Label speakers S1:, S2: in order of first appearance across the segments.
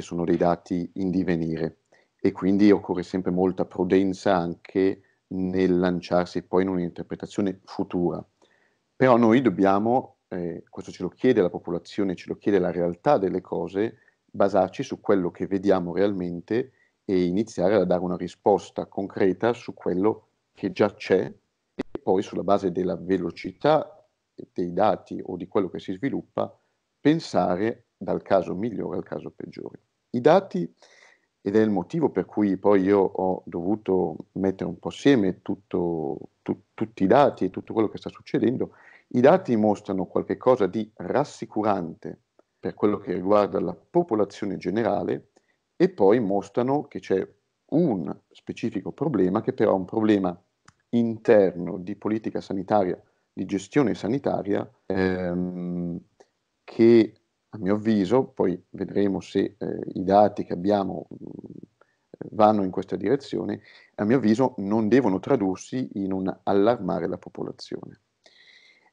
S1: sono dei dati in divenire e quindi occorre sempre molta prudenza anche nel lanciarsi poi in un'interpretazione futura. Però noi dobbiamo, eh, questo ce lo chiede la popolazione, ce lo chiede la realtà delle cose, basarci su quello che vediamo realmente e iniziare a dare una risposta concreta su quello che già c'è e poi sulla base della velocità dei dati o di quello che si sviluppa pensare dal caso migliore al caso peggiore. I dati, ed è il motivo per cui poi io ho dovuto mettere un po' assieme tutto, tu, tutti i dati e tutto quello che sta succedendo, i dati mostrano qualcosa di rassicurante per quello che riguarda la popolazione generale e poi mostrano che c'è un specifico problema che però è un problema interno di politica sanitaria, di gestione sanitaria, ehm, che a mio avviso, poi vedremo se eh, i dati che abbiamo mm, vanno in questa direzione, a mio avviso non devono tradursi in un allarmare la popolazione.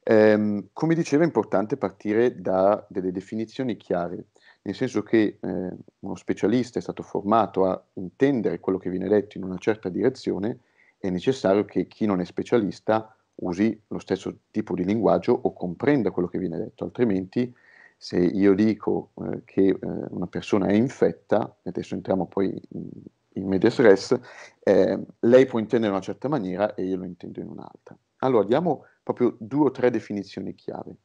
S1: Ehm, come dicevo è importante partire da delle definizioni chiare, nel senso che eh, uno specialista è stato formato a intendere quello che viene detto in una certa direzione, è necessario che chi non è specialista usi lo stesso tipo di linguaggio o comprenda quello che viene detto, altrimenti se io dico eh, che eh, una persona è infetta, e adesso entriamo poi in, in media stress, eh, lei può intendere in una certa maniera e io lo intendo in un'altra. Allora diamo proprio due o tre definizioni chiave.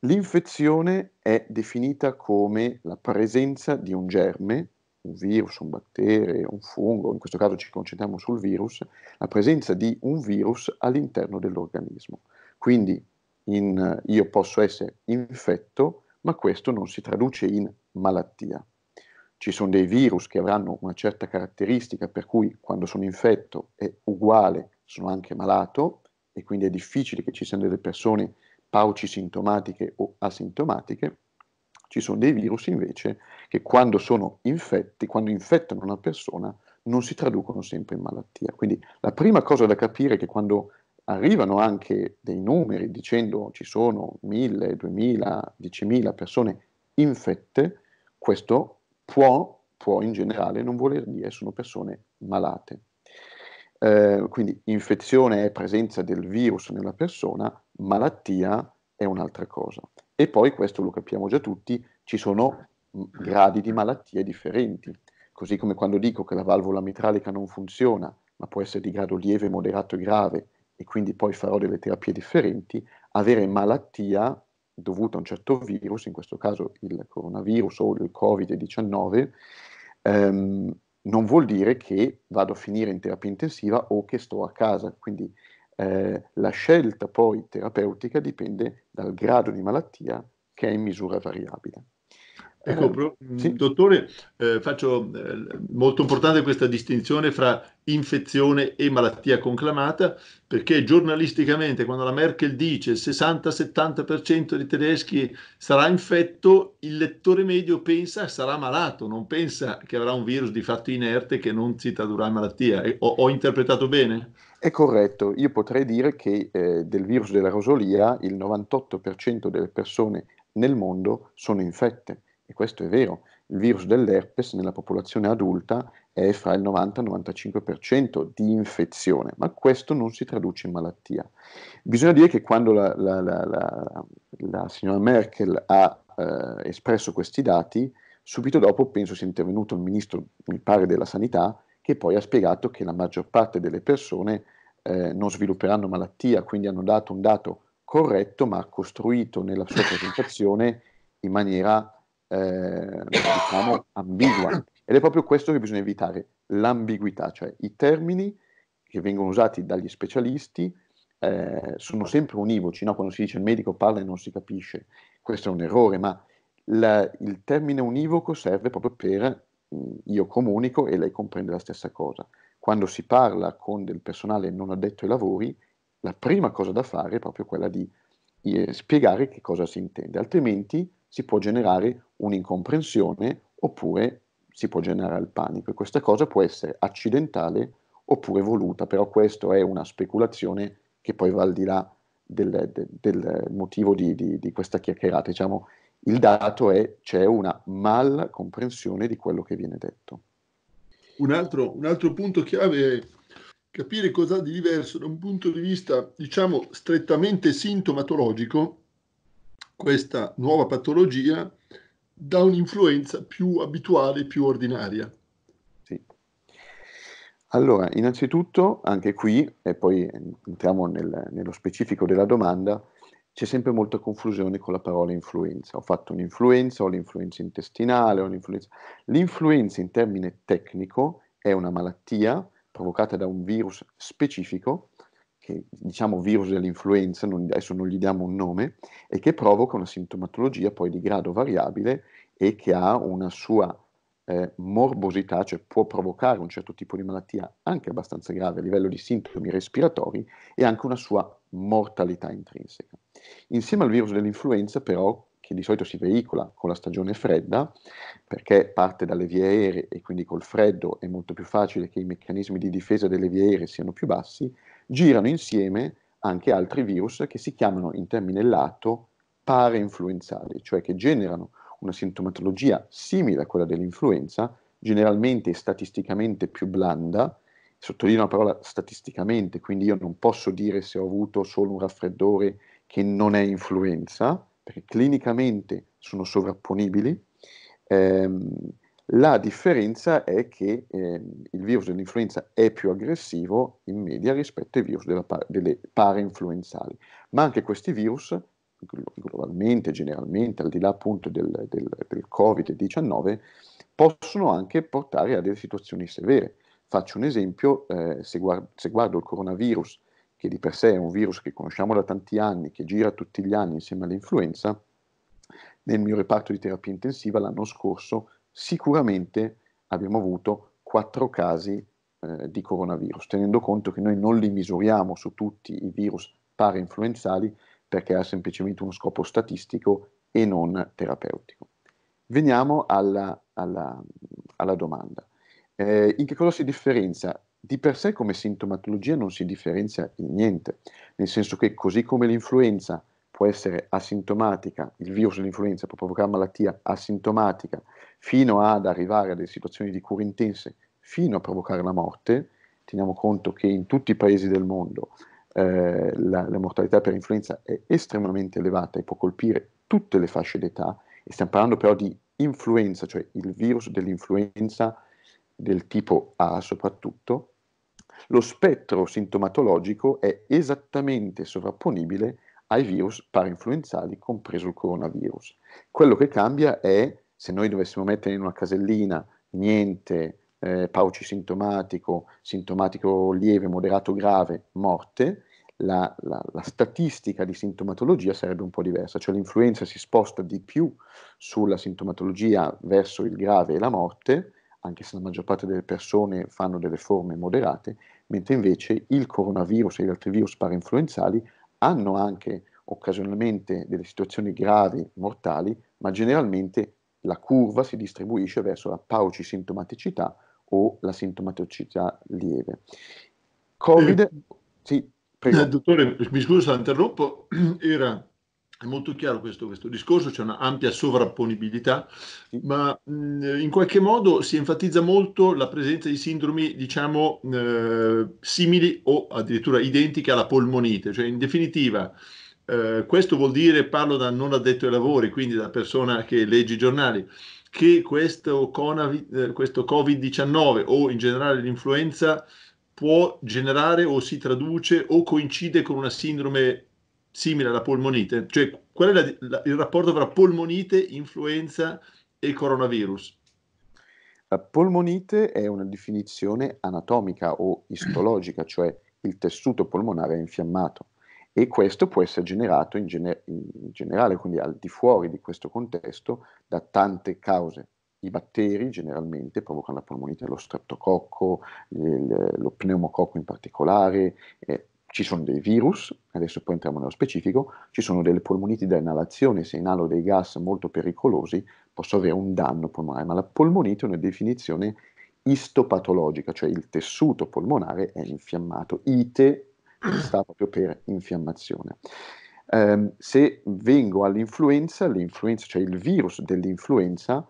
S1: L'infezione è definita come la presenza di un germe, un virus, un batterio, un fungo, in questo caso ci concentriamo sul virus, la presenza di un virus all'interno dell'organismo. Quindi in, io posso essere infetto ma questo non si traduce in malattia. Ci sono dei virus che avranno una certa caratteristica per cui quando sono infetto è uguale, sono anche malato e quindi è difficile che ci siano delle persone pauci sintomatiche o asintomatiche. Ci sono dei virus invece che quando sono infetti, quando infettano una persona, non si traducono sempre in malattia. Quindi la prima cosa da capire è che quando arrivano anche dei numeri dicendo ci sono 1000, 2000, 10.000 persone infette, questo può, può in generale non voler dire sono persone malate. Eh, quindi infezione è presenza del virus nella persona, malattia è un'altra cosa. E poi, questo lo capiamo già tutti, ci sono mm, gradi di malattie differenti. Così come quando dico che la valvola mitralica non funziona, ma può essere di grado lieve, moderato e grave, e quindi poi farò delle terapie differenti, avere malattia dovuta a un certo virus, in questo caso il coronavirus o il Covid-19, ehm, non vuol dire che vado a finire in terapia intensiva o che sto a casa. Quindi eh, la scelta poi terapeutica dipende dal grado di malattia che è in misura variabile.
S2: Ecco, eh, sì. Mm, dottore, eh, faccio eh, molto importante questa distinzione fra infezione e malattia conclamata, perché giornalisticamente quando la Merkel dice il 60-70% dei tedeschi sarà infetto, il lettore medio pensa sarà malato, non pensa che avrà un virus di fatto inerte che non si tradurrà in malattia. Ho, ho interpretato bene?
S1: È corretto, io potrei dire che eh, del virus della rosolia il 98% delle persone nel mondo sono infette e questo è vero, il virus dell'herpes nella popolazione adulta è fra il 90 e il 95% di infezione, ma questo non si traduce in malattia. Bisogna dire che quando la, la, la, la signora Merkel ha eh, espresso questi dati, subito dopo penso sia intervenuto il ministro, mi pare, della sanità, che poi ha spiegato che la maggior parte delle persone eh, non svilupperanno malattia, quindi hanno dato un dato corretto, ma costruito nella sua presentazione in maniera eh, diciamo, ambigua. Ed è proprio questo che bisogna evitare, l'ambiguità, cioè i termini che vengono usati dagli specialisti eh, sono sempre univoci, no? quando si dice il medico parla e non si capisce, questo è un errore, ma la, il termine univoco serve proprio per mm, io comunico e lei comprende la stessa cosa. Quando si parla con del personale non addetto ai lavori, la prima cosa da fare è proprio quella di eh, spiegare che cosa si intende, altrimenti si può generare un'incomprensione oppure si può generare il panico e questa cosa può essere accidentale oppure voluta, però questa è una speculazione che poi va al di là del, del, del motivo di, di, di, questa chiacchierata. Diciamo, il dato è c'è una mal comprensione di quello che viene detto.
S2: Un altro, un altro punto chiave è capire cosa di diverso da un punto di vista, diciamo, strettamente sintomatologico questa nuova patologia da un'influenza più abituale, più ordinaria?
S1: Sì. Allora, innanzitutto, anche qui, e poi entriamo nel, nello specifico della domanda, c'è sempre molta confusione con la parola influenza. Ho fatto un'influenza, ho l'influenza intestinale, ho l'influenza... L'influenza in termine tecnico è una malattia provocata da un virus specifico che diciamo virus dell'influenza, non, adesso non gli diamo un nome, e che provoca una sintomatologia poi di grado variabile e che ha una sua eh, morbosità, cioè può provocare un certo tipo di malattia anche abbastanza grave a livello di sintomi respiratori e anche una sua mortalità intrinseca. Insieme al virus dell'influenza però, che di solito si veicola con la stagione fredda, perché parte dalle vie aeree e quindi col freddo è molto più facile che i meccanismi di difesa delle vie aeree siano più bassi, girano insieme anche altri virus che si chiamano in termini lato parainfluenzali, cioè che generano una sintomatologia simile a quella dell'influenza, generalmente e statisticamente più blanda, sottolineo la parola statisticamente, quindi io non posso dire se ho avuto solo un raffreddore che non è influenza, perché clinicamente sono sovrapponibili, ehm, la differenza è che eh, il virus dell'influenza è più aggressivo in media rispetto ai virus pa- delle parainfluenzali, ma anche questi virus globalmente, generalmente, al di là appunto del, del, del Covid-19, possono anche portare a delle situazioni severe. Faccio un esempio, eh, se, guardo, se, guardo, il coronavirus, che di per sé è un virus che conosciamo da tanti anni, che gira tutti gli anni insieme all'influenza, nel mio reparto di terapia intensiva l'anno scorso sicuramente abbiamo avuto quattro casi eh, di coronavirus, tenendo conto che noi non li misuriamo su tutti i virus parainfluenzali perché ha semplicemente uno scopo statistico e non terapeutico. Veniamo alla, alla, alla domanda. Eh, in che cosa si differenzia? Di per sé come sintomatologia non si differenzia in niente, nel senso che così come l'influenza può essere asintomatica, il virus dell'influenza può provocare malattia asintomatica fino ad arrivare a delle situazioni di cure intense, fino a provocare la morte. Teniamo conto che in tutti i paesi del mondo eh, la, la, mortalità per influenza è estremamente elevata e può colpire tutte le fasce d'età, e stiamo parlando però di influenza, cioè il virus dell'influenza del tipo A soprattutto, lo spettro sintomatologico è esattamente sovrapponibile ai virus parinfluenzali, compreso il coronavirus. Quello che cambia è se noi dovessimo mettere in una casellina niente, eh, pauci sintomatico, sintomatico lieve, moderato, grave, morte, la, la, la, statistica di sintomatologia sarebbe un po' diversa, cioè l'influenza si sposta di più sulla sintomatologia verso il grave e la morte, anche se la maggior parte delle persone fanno delle forme moderate, mentre invece il coronavirus e gli altri virus parainfluenzali hanno anche occasionalmente delle situazioni gravi, mortali, ma generalmente la curva si distribuisce verso la paucisintomaticità o la sintomaticità lieve. Covid,
S2: eh, sì, prego. Eh, dottore, mi scuso se la interrompo, era molto chiaro questo, questo discorso, c'è un'ampia sovrapponibilità, sì. ma mh, mm, in qualche modo si enfatizza molto la presenza di sindromi, diciamo, eh, simili o addirittura identiche alla polmonite, cioè in definitiva eh, questo vuol dire, parlo da non addetto ai lavori, quindi da persona che legge i giornali, che questo, conavi, eh, questo Covid-19 o in generale l'influenza può generare o si traduce o coincide con una sindrome simile alla polmonite? Cioè, qual è la, la, il rapporto tra polmonite, influenza e coronavirus?
S1: La polmonite è una definizione anatomica o istologica, cioè il tessuto polmonare è infiammato e questo può essere generato in, gener- in, generale, quindi al di fuori di questo contesto, da tante cause. I batteri generalmente provocano la polmonite, lo streptococco, il, lo pneumococco in particolare, eh, ci sono dei virus, adesso poi entriamo nello specifico, ci sono delle polmoniti da inalazione, se inalo dei gas molto pericolosi posso avere un danno polmonare, ma la polmonite è una definizione istopatologica, cioè il tessuto polmonare è infiammato, ite Ah. sta proprio per infiammazione. Eh, se vengo all'influenza, l'influenza, cioè il virus dell'influenza,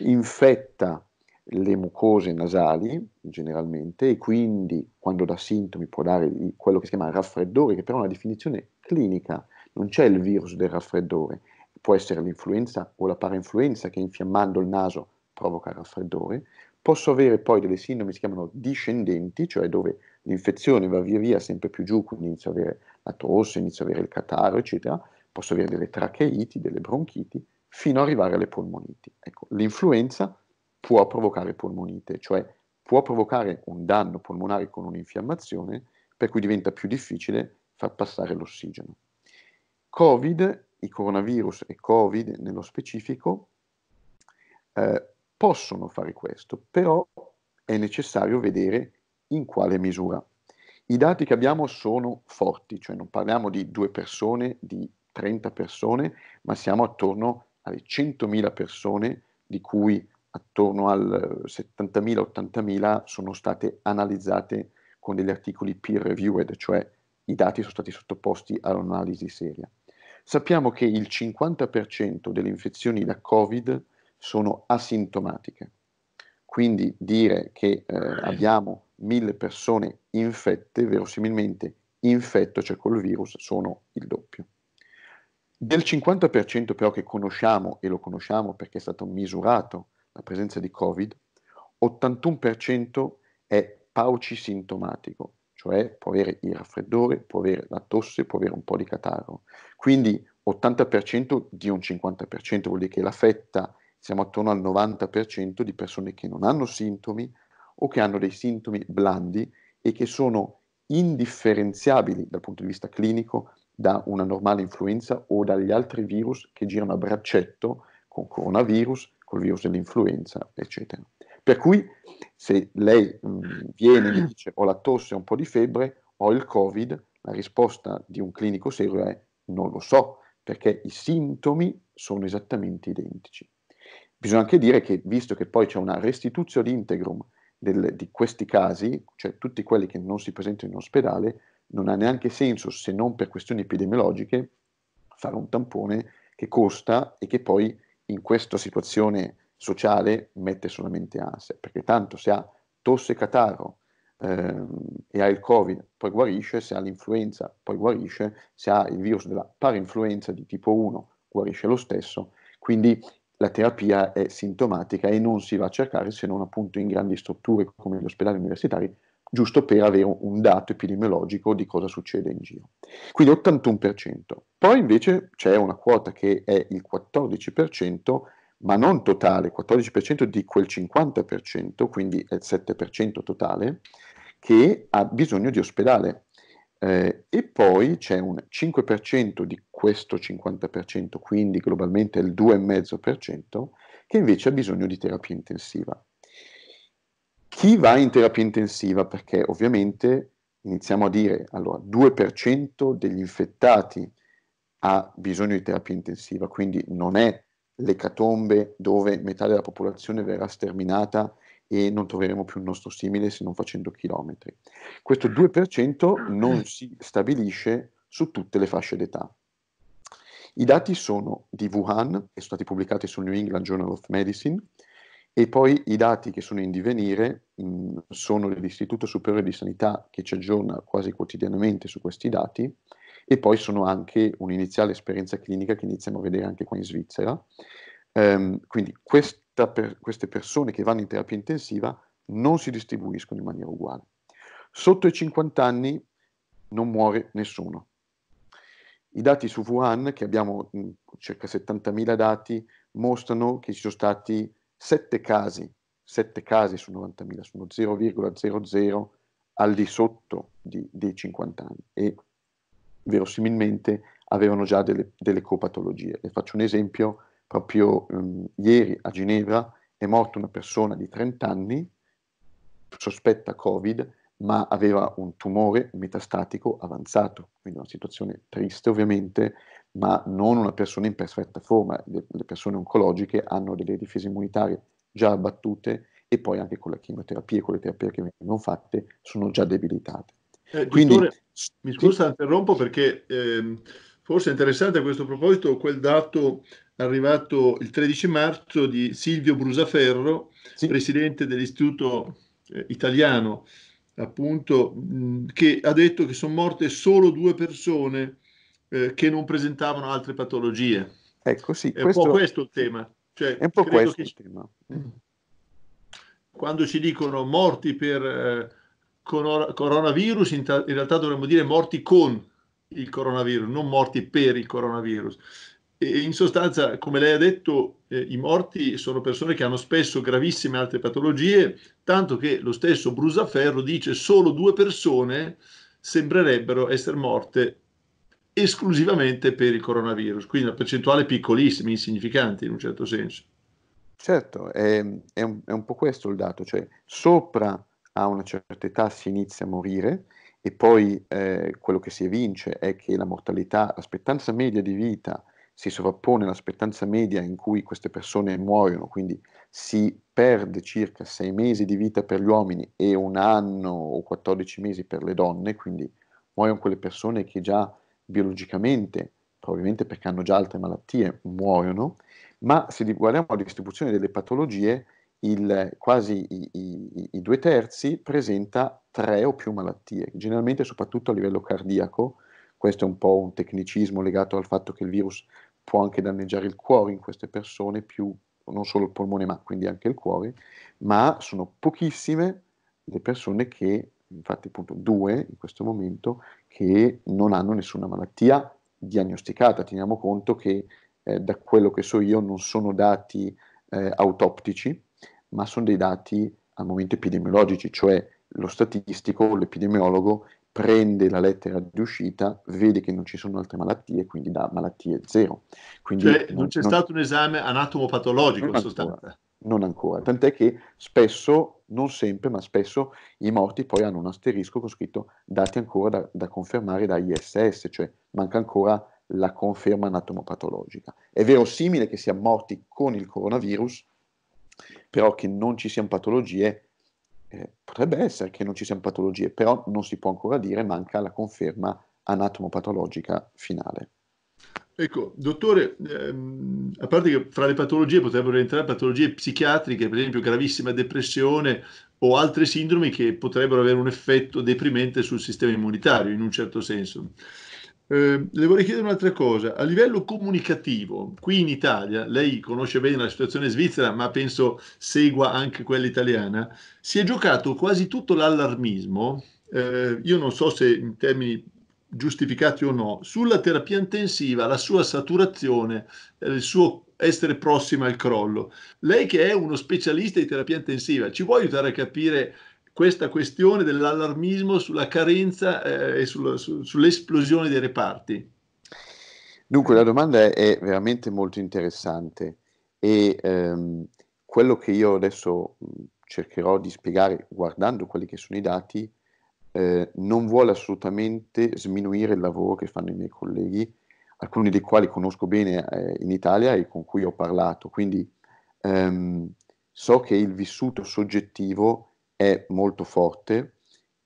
S1: infetta le mucose nasali generalmente e quindi quando dà sintomi può dare quello che si chiama raffreddore, che però è una definizione clinica, non c'è il virus del raffreddore, può essere l'influenza o la parainfluenza che infiammando il naso provoca raffreddore, posso avere poi delle sindrome che si chiamano discendenti, cioè dove l'infezione va via via sempre più giù, quindi inizio ad avere la tosse, inizio ad avere il catarro, eccetera, posso avere delle tracheiti, delle bronchiti, fino ad arrivare alle polmoniti. Ecco, l'influenza può provocare polmonite, cioè può provocare un danno polmonare con un'infiammazione, per cui diventa più difficile far passare l'ossigeno. Covid, i coronavirus e Covid nello specifico, eh, possono fare questo, però è necessario vedere in quale misura? I dati che abbiamo sono forti, cioè non parliamo di due persone, di 30 persone, ma siamo attorno alle 100.000 persone, di cui attorno al 70.000-80.000 sono state analizzate con degli articoli peer reviewed, cioè i dati sono stati sottoposti ad un'analisi seria. Sappiamo che il 50% delle infezioni da Covid sono asintomatiche, quindi dire che eh, abbiamo mille persone infette, verosimilmente infetto, cioè col virus, sono il doppio. Del 50% però che conosciamo, e lo conosciamo perché è stato misurato la presenza di Covid, 81% è paucisintomatico, cioè può avere il raffreddore, può avere la tosse, può avere un po' di catarro. Quindi 80% di un 50%, vuol dire che la fetta, siamo attorno al 90% di persone che non hanno sintomi, o che hanno dei sintomi blandi e che sono indifferenziabili dal punto di vista clinico da una normale influenza o dagli altri virus che girano a braccetto con coronavirus, col virus dell'influenza, eccetera. Per cui se lei mh, mm, viene e dice ho la tosse, ho un po' di febbre, ho il Covid, la risposta di un clinico serio è non lo so, perché i sintomi sono esattamente identici. Bisogna anche dire che, visto che poi c'è una restituzione di integrum del, di questi casi, cioè tutti quelli che non si presentano in ospedale, non ha neanche senso, se non per questioni epidemiologiche, fare un tampone che costa e che poi in questa situazione sociale mette solamente ansia, perché tanto se ha tosse e catarro ehm, e ha il covid poi guarisce, se ha l'influenza poi guarisce, se ha il virus della parinfluenza di tipo 1 guarisce lo stesso, quindi la terapia è sintomatica e non si va a cercare se non appunto in grandi strutture come gli ospedali universitari, giusto per avere un dato epidemiologico di cosa succede in giro. Quindi 81%. Poi invece c'è una quota che è il 14%, ma non totale, 14% di quel 50%, quindi è il 7% totale, che ha bisogno di ospedale eh, e poi c'è un 5% di questo 50%, quindi globalmente il 2,5%, che invece ha bisogno di terapia intensiva. Chi va in terapia intensiva? Perché ovviamente iniziamo a dire, allora, 2% degli infettati ha bisogno di terapia intensiva, quindi non è l'ecatombe dove metà della popolazione verrà sterminata e non troveremo più il nostro simile se non facendo chilometri. Questo 2% non si stabilisce su tutte le fasce d'età. I dati sono di Wuhan, e sono stati pubblicati sul New England Journal of Medicine, e poi i dati che sono in divenire mh, mm, sono dell'Istituto Superiore di Sanità che ci aggiorna quasi quotidianamente su questi dati, e poi sono anche un'iniziale esperienza clinica che iniziamo a vedere anche qua in Svizzera, Ehm, quindi per, queste persone che vanno in terapia intensiva non si distribuiscono in maniera uguale. Sotto i 50 anni non muore nessuno. I dati su Wuhan, che abbiamo mh, mm, circa 70.000 dati, mostrano che ci sono stati 7 casi, 7 casi su 90.000, sono 0,00 al di sotto di, dei 50 anni e verosimilmente avevano già delle, delle copatologie. Le faccio un esempio, proprio um, ieri a Ginevra è morta una persona di 30 anni, sospetta Covid, ma aveva un tumore metastatico avanzato, quindi una situazione triste ovviamente, ma non una persona in perfetta forma. Le, le persone oncologiche hanno delle difese immunitarie già abbattute e poi anche con la chimioterapia e con le terapie che vengono fatte sono già debilitate.
S2: Eh, Quindi, mi scusa, sì. interrompo perché eh, forse è interessante a questo proposito quel dato arrivato il 13 marzo di Silvio Brusaferro, sì. presidente dell'Istituto eh, Italiano, appunto, mh, che ha detto che sono morte solo due persone eh, che non presentavano altre patologie. Ecco, sì, è un po' questo il tema. Cioè, è un po' questo che, il tema. Mm. Quando ci dicono morti per eh, con- coronavirus, in, ta- in realtà dovremmo dire morti con il coronavirus, non morti per il coronavirus e in sostanza, come lei ha detto, eh, i morti sono persone che hanno spesso gravissime altre patologie, tanto che lo stesso Brusaferro dice solo due persone sembrerebbero essere morte esclusivamente per il coronavirus, quindi una percentuale piccolissima, insignificante in un certo senso.
S1: Certo, è, è, un, è un, po' questo il dato, cioè sopra a una certa età si inizia a morire e poi eh, quello che si evince è che la mortalità, l'aspettanza media di vita si sovrappone l'aspettanza media in cui queste persone muoiono, quindi si perde circa sei mesi di vita per gli uomini e un anno o 14 mesi per le donne, quindi muoiono quelle persone che già biologicamente, probabilmente perché hanno già altre malattie, muoiono, ma se guardiamo la distribuzione delle patologie, il, quasi i, i, i due terzi presenta tre o più malattie, generalmente soprattutto a livello cardiaco, questo è un po' un tecnicismo legato al fatto che il virus può anche danneggiare il cuore in queste persone, più, non solo il polmone ma quindi anche il cuore, ma sono pochissime le persone che, infatti appunto due in questo momento, che non hanno nessuna malattia diagnosticata. Teniamo conto che eh, da quello che so io non sono dati eh, autoptici, ma sono dei dati al momento epidemiologici, cioè lo statistico, l'epidemiologo prende la lettera di uscita, vede che non ci sono altre malattie, quindi da malattie zero.
S2: Quindi cioè, non, non c'è non... stato un esame anatomopatologico in sostanza.
S1: non ancora, tant'è che spesso, non sempre, ma spesso i morti poi hanno un asterisco con scritto dati ancora da, da confermare da ISS, cioè manca ancora la conferma anatomopatologica. È verosimile che siamo morti con il coronavirus, però che non ci siano patologie eh, potrebbe essere che non ci siano patologie, però non si può ancora dire, manca la conferma anatomopatologica finale.
S2: Ecco, dottore, ehm, a parte che fra le patologie potrebbero entrare patologie psichiatriche, per esempio gravissima depressione o altre sindrome che potrebbero avere un effetto deprimente sul sistema immunitario in un certo senso. Ehm, le vorrei chiedere un'altra cosa. A livello comunicativo, qui in Italia, lei conosce bene la situazione svizzera, ma penso segua anche quella italiana, si è giocato quasi tutto l'allarmismo, eh, io non so se in termini giustificati o no, sulla terapia intensiva, la sua saturazione, eh, il suo essere prossima al crollo. Lei che è uno specialista di terapia intensiva, ci può aiutare a capire questa questione dell'allarmismo sulla carenza eh, e sul, su, sull'esplosione dei reparti?
S1: Dunque, la domanda è, è veramente molto interessante e ehm, quello che io adesso cercherò di spiegare guardando quelli che sono i dati eh, non vuole assolutamente sminuire il lavoro che fanno i miei colleghi, alcuni dei quali conosco bene eh, in Italia e con cui ho parlato, quindi ehm, so che il vissuto soggettivo è molto forte,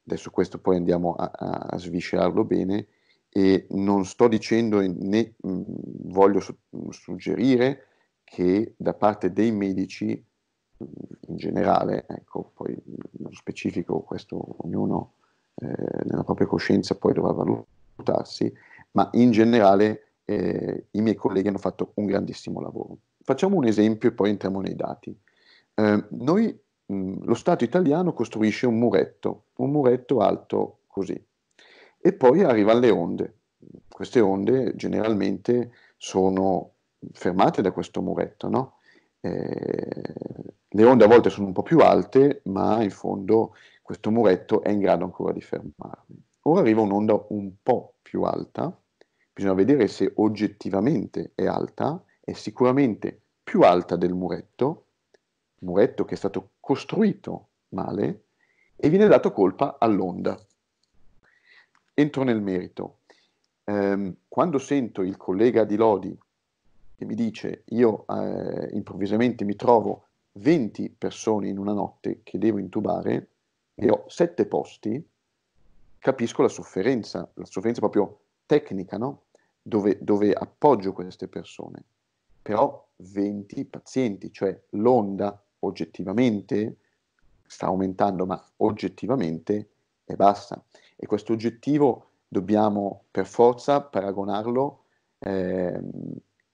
S1: adesso questo poi andiamo a, a sviscerarlo bene, e non sto dicendo né mh, mm, voglio su- suggerire che da parte dei medici mm, in generale, ecco, poi nello specifico questo ognuno eh, nella propria coscienza poi dovrà valutarsi, ma in generale eh, i miei colleghi hanno fatto un grandissimo lavoro. Facciamo un esempio e poi entriamo nei dati. Eh, noi Mm, lo Stato italiano costruisce un muretto, un muretto alto così, e poi arriva alle onde. Queste onde generalmente sono fermate da questo muretto, no? eh, le onde a volte sono un po' più alte, ma in fondo questo muretto è in grado ancora di fermarle. Ora arriva un'onda un po' più alta, bisogna vedere se oggettivamente è alta, è sicuramente più alta del muretto, muretto che è stato costruito male e viene dato colpa all'onda. Entro nel merito. Ehm, quando sento il collega di Lodi che mi dice io eh, improvvisamente mi trovo 20 persone in una notte che devo intubare e ho 7 posti, capisco la sofferenza, la sofferenza proprio tecnica, no? dove, dove appoggio queste persone. Però 20 pazienti, cioè l'onda oggettivamente, sta aumentando, ma oggettivamente e basta. E questo oggettivo dobbiamo per forza paragonarlo eh,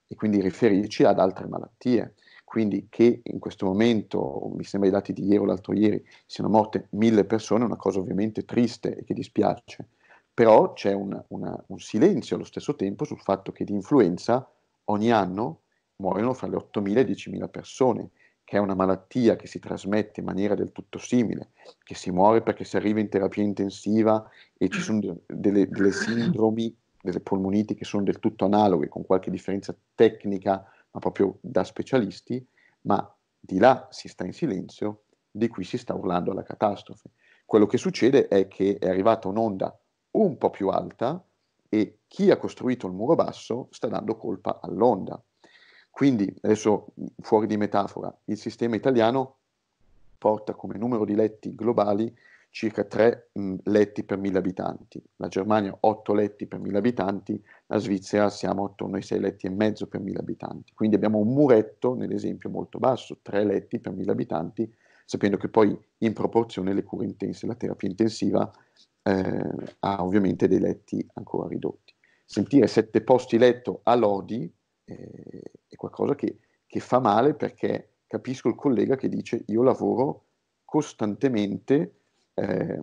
S1: e quindi riferirci ad altre malattie. Quindi che in questo momento, mi sembra i dati di ieri o l'altro ieri, siano morte mille persone è una cosa ovviamente triste e che dispiace, però c'è un, una, un silenzio allo stesso tempo sul fatto che di influenza ogni anno muoiono fra le 8.000 e 10.000 persone che è una malattia che si trasmette in maniera del tutto simile, che si muore perché si arriva in terapia intensiva e ci sono delle, delle sindromi, delle polmoniti che sono del tutto analoghe, con qualche differenza tecnica, ma proprio da specialisti, ma di là si sta in silenzio, di qui si sta urlando alla catastrofe. Quello che succede è che è arrivata un'onda un po' più alta e chi ha costruito il muro basso sta dando colpa all'onda quindi, adesso fuori di metafora, il sistema italiano porta come numero di letti globali circa 3 mh, mm, letti per 1000 abitanti, la Germania 8 letti per 1000 abitanti, la Svizzera siamo attorno ai 6 letti e mezzo per 1000 abitanti. Quindi abbiamo un muretto, nell'esempio, molto basso, 3 letti per 1000 abitanti, sapendo che poi in proporzione le cure intense, la terapia intensiva eh, ha ovviamente dei letti ancora ridotti. Sentire 7 posti letto a Lodi eh, qualcosa che, che fa male perché capisco il collega che dice io lavoro costantemente eh,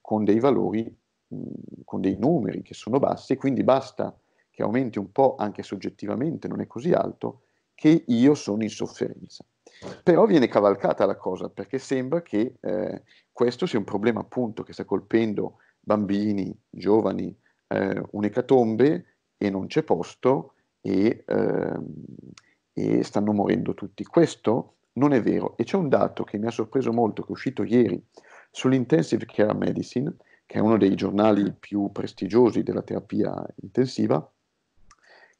S1: con dei valori, mh, con dei numeri che sono bassi e quindi basta che aumenti un po' anche soggettivamente, non è così alto, che io sono in sofferenza. Però viene cavalcata la cosa perché sembra che eh, questo sia un problema appunto che sta colpendo bambini, giovani, eh, un'ecatombe e non c'è posto e, eh, e stanno morendo tutti. Questo non è vero e c'è un dato che mi ha sorpreso molto, che è uscito ieri sull'Intensive Care Medicine, che è uno dei giornali più prestigiosi della terapia intensiva,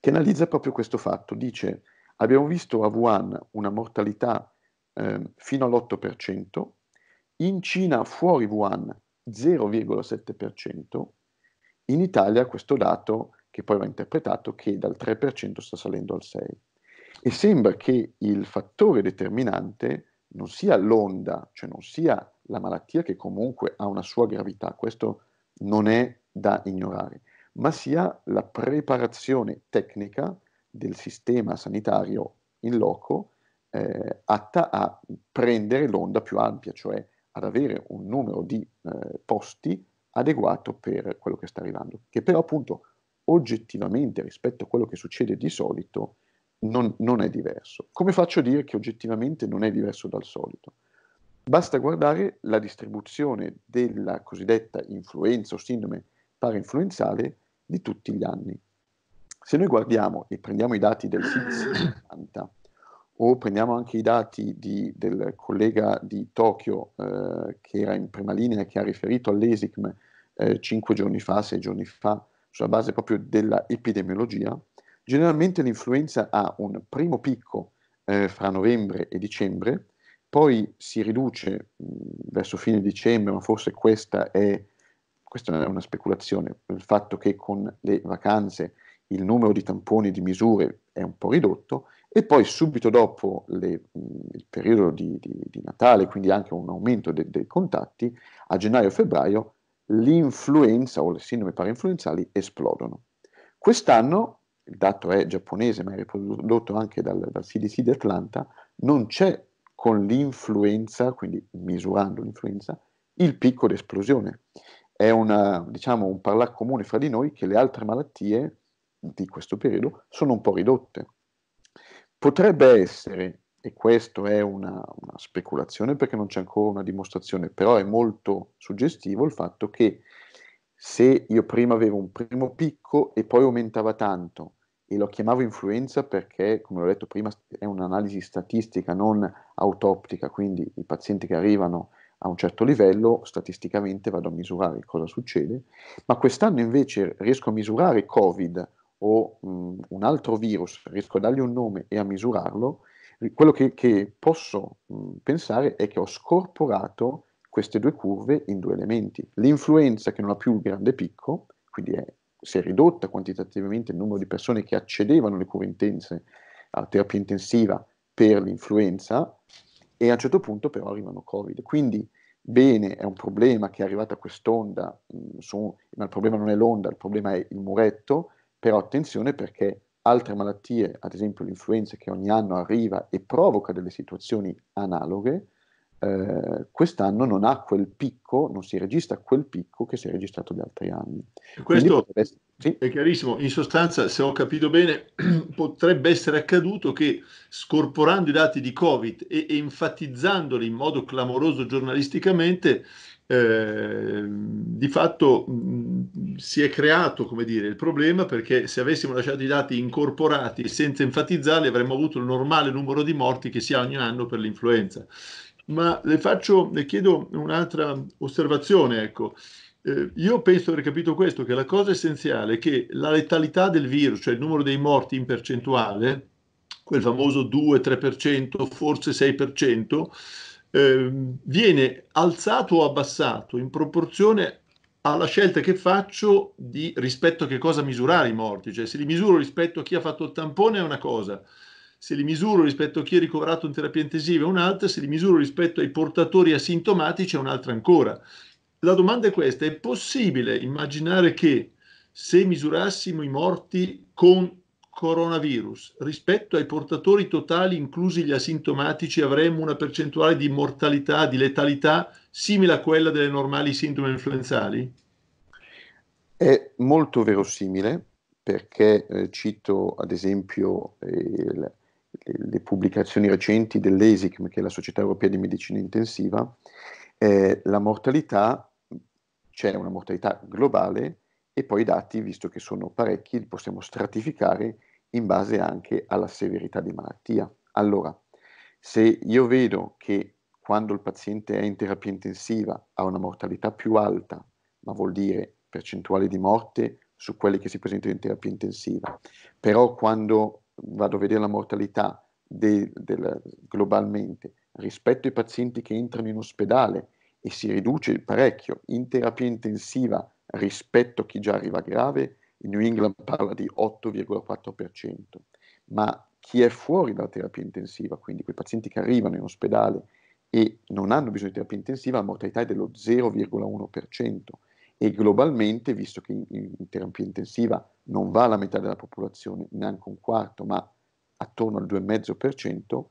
S1: che analizza proprio questo fatto. Dice, abbiamo visto a Wuhan una mortalità eh, fino all'8%, in Cina fuori Wuhan 0,7%, in Italia questo dato è che poi va interpretato, che dal 3% sta salendo al 6%. E sembra che il fattore determinante non sia l'onda, cioè non sia la malattia che comunque ha una sua gravità, questo non è da ignorare, ma sia la preparazione tecnica del sistema sanitario in loco eh, atta a prendere l'onda più ampia, cioè ad avere un numero di eh, posti adeguato per quello che sta arrivando, che però appunto oggettivamente rispetto a quello che succede di solito non, non, è diverso. Come faccio a dire che oggettivamente non è diverso dal solito? Basta guardare la distribuzione della cosiddetta influenza o sindrome parainfluenzale di tutti gli anni. Se noi guardiamo e prendiamo i dati del
S2: SIDS
S1: o prendiamo anche i dati di, del collega di Tokyo eh, che era in prima linea e che ha riferito all'ESICM eh, 5 giorni fa, 6 giorni fa, sulla base proprio della epidemiologia, generalmente l'influenza ha un primo picco eh, fra novembre e dicembre, poi si riduce mh, mm, verso fine dicembre, ma forse questa è, questa è una speculazione, il fatto che con le vacanze il numero di tamponi e di misure è un po' ridotto e poi subito dopo le, mh, mm, il periodo di, di, di, Natale, quindi anche un aumento de, dei contatti, a gennaio e febbraio l'influenza o le sindrome parainfluenzali esplodono. Quest'anno, il dato è giapponese ma è riprodotto anche dal, dal CDC di Atlanta, non c'è con l'influenza, quindi misurando l'influenza, il picco d'esplosione. È una, diciamo, un parlare comune fra di noi che le altre malattie di questo periodo sono un po' ridotte. Potrebbe essere e questo è una, una, speculazione perché non c'è ancora una dimostrazione, però è molto suggestivo il fatto che se io prima avevo un primo picco e poi aumentava tanto e lo chiamavo influenza perché, come ho detto prima, è un'analisi statistica, non autoptica, quindi i pazienti che arrivano a un certo livello statisticamente vado a misurare cosa succede, ma quest'anno invece riesco a misurare Covid o mh, mm, un altro virus, riesco a dargli un nome e a misurarlo, quello che, che posso mh, pensare è che ho scorporato queste due curve in due elementi. L'influenza che non ha più il grande picco, quindi è, si è ridotta quantitativamente il numero di persone che accedevano alle cure intense, alla terapia intensiva per l'influenza, e a un certo punto però arrivano Covid. Quindi bene, è un problema che è arrivata quest'onda, mh, su, ma il problema non è l'onda, il problema è il muretto, però attenzione perché altre malattie, ad esempio l'influenza che ogni anno arriva e provoca delle situazioni analoghe, eh, quest'anno non ha quel picco, non si registra quel picco che si è registrato gli altri anni. Questo
S2: essere, sì? è chiarissimo, in sostanza se ho capito bene potrebbe essere accaduto che scorporando i dati di Covid e, enfatizzandoli in modo clamoroso giornalisticamente, eh, di fatto si è creato dire, il problema perché se avessimo lasciato i dati incorporati senza enfatizzarli avremmo avuto il normale numero di morti che si ha ogni anno per l'influenza. Ma le, faccio, le chiedo un'altra osservazione. Ecco. Eh, io penso di aver capito questo, che la cosa essenziale è che la letalità del virus, cioè il numero dei morti in percentuale, quel famoso 2-3%, forse 6%, eh, viene alzato o abbassato in proporzione alla scelta che faccio di rispetto a che cosa misurare i morti, cioè se li misuro rispetto a chi ha fatto il tampone è una cosa, se li misuro rispetto a chi è ricoverato in terapia intensiva è un'altra, se li misuro rispetto ai portatori asintomatici è un'altra ancora. La domanda è questa, è possibile immaginare che se misurassimo i morti con coronavirus. Rispetto ai portatori totali, inclusi gli asintomatici, avremmo una percentuale di mortalità, di letalità, simile a quella delle normali sintomi influenzali?
S1: È molto verosimile perché eh, cito ad esempio eh, le, le, pubblicazioni recenti dell'ESICM, che è la Società Europea di Medicina Intensiva, eh, la mortalità, c'è una mortalità globale e poi i dati, visto che sono parecchi, li possiamo stratificare in base anche alla severità di malattia. Allora, se io vedo che quando il paziente è in terapia intensiva ha una mortalità più alta, ma vuol dire percentuale di morte su quelli che si presentano in terapia intensiva, però quando vado a vedere la mortalità de, del, globalmente rispetto ai pazienti che entrano in ospedale e si riduce parecchio in terapia intensiva rispetto a chi già arriva grave, il New England parla di 8,4%, ma chi è fuori dalla terapia intensiva, quindi quei pazienti che arrivano in ospedale e non hanno bisogno di terapia intensiva, la mortalità è dello 0,1% e globalmente, visto che in, in terapia intensiva non va la metà della popolazione, neanche un quarto, ma attorno al 2,5%,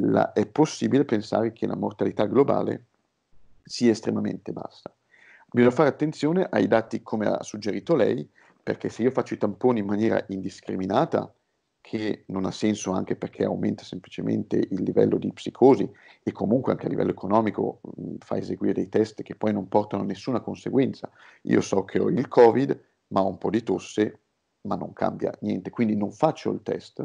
S1: la, è possibile pensare che la mortalità globale sia estremamente bassa. Bisogna fare attenzione ai dati come ha suggerito lei, perché se io faccio i tamponi in maniera indiscriminata, che non ha senso anche perché aumenta semplicemente il livello di psicosi e comunque anche a livello economico mh, mm, fa eseguire dei test che poi non portano a nessuna conseguenza. Io so che ho il Covid, ma ho un po' di tosse, ma non cambia niente, quindi non faccio il test.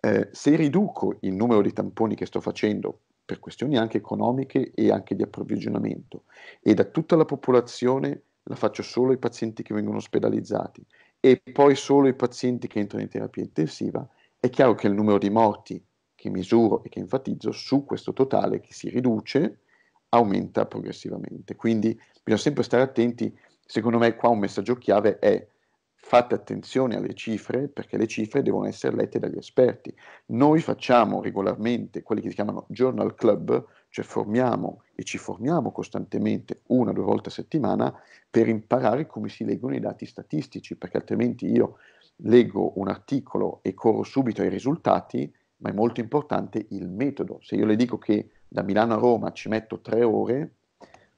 S1: Eh, se riduco il numero di tamponi che sto facendo per questioni anche economiche e anche di approvvigionamento. E da tutta la popolazione la faccio solo ai pazienti che vengono ospedalizzati e poi solo ai pazienti che entrano in terapia intensiva, è chiaro che il numero di morti che misuro e che enfatizzo su questo totale che si riduce aumenta progressivamente. Quindi bisogna sempre stare attenti, secondo me qua un messaggio chiave è fate attenzione alle cifre perché le cifre devono essere lette dagli esperti. Noi facciamo regolarmente quelli che si chiamano journal club, cioè formiamo e ci formiamo costantemente una o due volte a settimana per imparare come si leggono i dati statistici, perché altrimenti io leggo un articolo e corro subito ai risultati, ma è molto importante il metodo. Se io le dico che da Milano a Roma ci metto tre ore,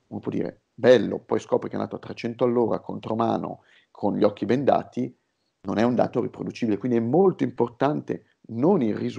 S1: uno può dire bello, poi scopri che è andato a 300 all'ora contromano con gli occhi bendati non è un dato riproducibile, quindi è molto importante non il risultato,